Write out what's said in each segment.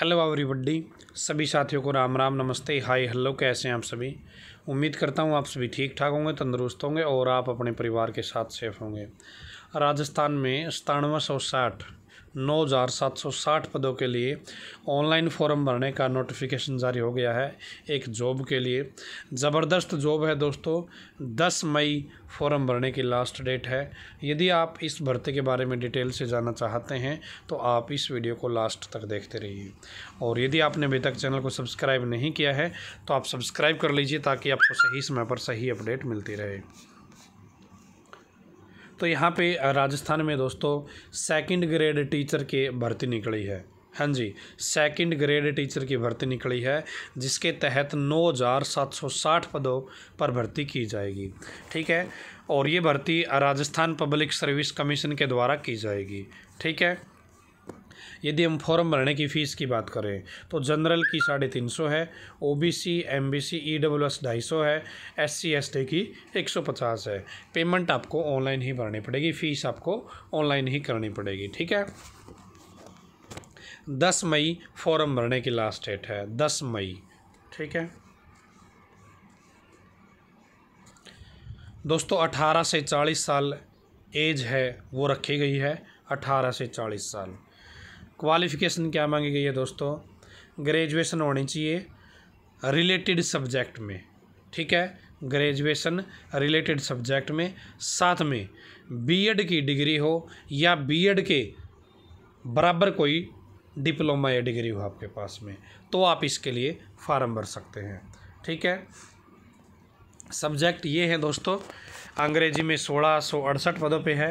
hello बड्डी सभी साथियों को राम राम नमस्ते हाय हेलो कैसे हैं आप सभी उम्मीद करता हूं आप सभी ठीक ठाक होंगे तंदुरुस्त होंगे और आप अपने परिवार के साथ सेफ होंगे राजस्थान में सतानवे सौ साठ 9,760 पदों के लिए ऑनलाइन फॉर्म भरने का नोटिफिकेशन जारी हो गया है एक जॉब के लिए ज़बरदस्त जॉब है दोस्तों 10 मई फॉर्म भरने की लास्ट डेट है यदि आप इस भर्ती के बारे में डिटेल से जानना चाहते हैं तो आप इस वीडियो को लास्ट तक देखते रहिए और यदि आपने अभी तक चैनल को सब्सक्राइब नहीं किया है तो आप सब्सक्राइब कर लीजिए ताकि आपको सही समय पर सही अपडेट मिलती रहे तो यहाँ पे राजस्थान में दोस्तों सेकंड ग्रेड टीचर के भर्ती निकली है हाँ जी सेकंड ग्रेड टीचर की भर्ती निकली है जिसके तहत 9,760 पदों पर भर्ती की जाएगी ठीक है और ये भर्ती राजस्थान पब्लिक सर्विस कमीशन के द्वारा की जाएगी ठीक है यदि हम फॉर्म भरने की फ़ीस की बात करें तो जनरल की साढ़े तीन सौ है O B C M B C E W S ढाई सौ है एस सी एस टी की एक सौ पचास है पेमेंट आपको ऑनलाइन ही भरनी पड़ेगी फ़ीस आपको ऑनलाइन ही करनी पड़ेगी ठीक है दस मई फॉर्म भरने की लास्ट डेट है दस मई ठीक है दोस्तों अठारह से चालीस साल एज है वो रखी गई है अठारह से चालीस साल क्वालिफ़िकेशन क्या मांगी गई है दोस्तों ग्रेजुएशन होनी चाहिए रिलेटेड सब्जेक्ट में ठीक है ग्रेजुएशन रिलेटेड सब्जेक्ट में साथ में बीएड की डिग्री हो या बीएड के बराबर कोई डिप्लोमा या डिग्री हो आपके पास में तो आप इसके लिए फार्म भर सकते हैं ठीक है सब्जेक्ट ये है दोस्तों अंग्रेजी में सोलह सौ अड़सठ पदों पे है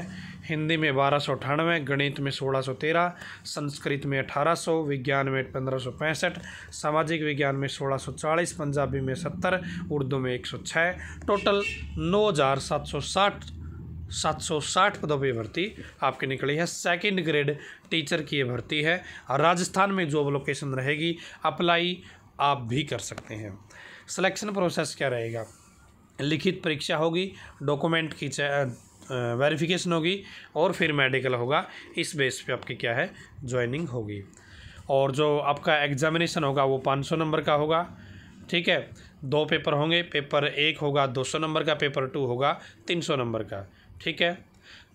हिंदी में बारह सौ अठानवे गणित में सोलह सौ तेरह संस्कृत में अठारह सौ विज्ञान में पंद्रह सौ पैंसठ सामाजिक विज्ञान में सोलह सौ चालीस पंजाबी में सत्तर उर्दू में एक सौ छः टोटल नौ हज़ार सात सौ साठ सात सौ साठ पदों पर भर्ती आपकी निकली है सेकंड ग्रेड टीचर की ये भर्ती है राजस्थान में जॉब लोकेशन रहेगी अप्लाई आप भी कर सकते हैं सिलेक्शन प्रोसेस क्या रहेगा लिखित परीक्षा होगी डॉक्यूमेंट की वेरिफिकेशन होगी और फिर मेडिकल होगा इस बेस पे आपकी क्या है ज्वाइनिंग होगी और जो आपका एग्जामिनेशन होगा वो 500 नंबर का होगा ठीक है दो पेपर होंगे पेपर एक होगा 200 नंबर का पेपर टू होगा 300 नंबर का ठीक है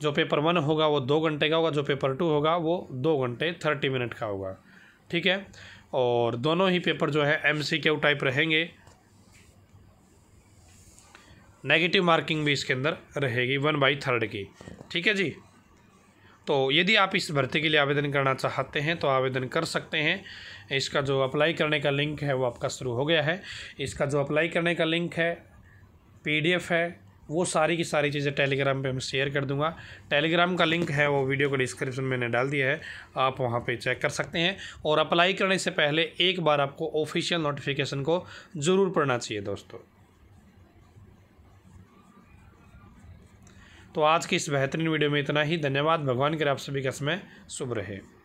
जो पेपर वन होगा वो दो घंटे का होगा जो पेपर टू होगा वो दो घंटे थर्टी मिनट का होगा ठीक है और दोनों ही पेपर जो है एम टाइप रहेंगे नेगेटिव मार्किंग भी इसके अंदर रहेगी वन बाई थर्ड की ठीक है जी तो यदि आप इस भर्ती के लिए आवेदन करना चाहते हैं तो आवेदन कर सकते हैं इसका जो अप्लाई करने का लिंक है वो आपका शुरू हो गया है इसका जो अप्लाई करने का लिंक है पीडीएफ है वो सारी की सारी चीज़ें टेलीग्राम पे मैं शेयर कर दूंगा टेलीग्राम का लिंक है वो वीडियो को डिस्क्रिप्शन में मैंने डाल दिया है आप वहाँ पे चेक कर सकते हैं और अप्लाई करने से पहले एक बार आपको ऑफिशियल नोटिफिकेशन को ज़रूर पढ़ना चाहिए दोस्तों तो आज की इस बेहतरीन वीडियो में इतना ही धन्यवाद भगवान के आप सभी का समय शुभ रहे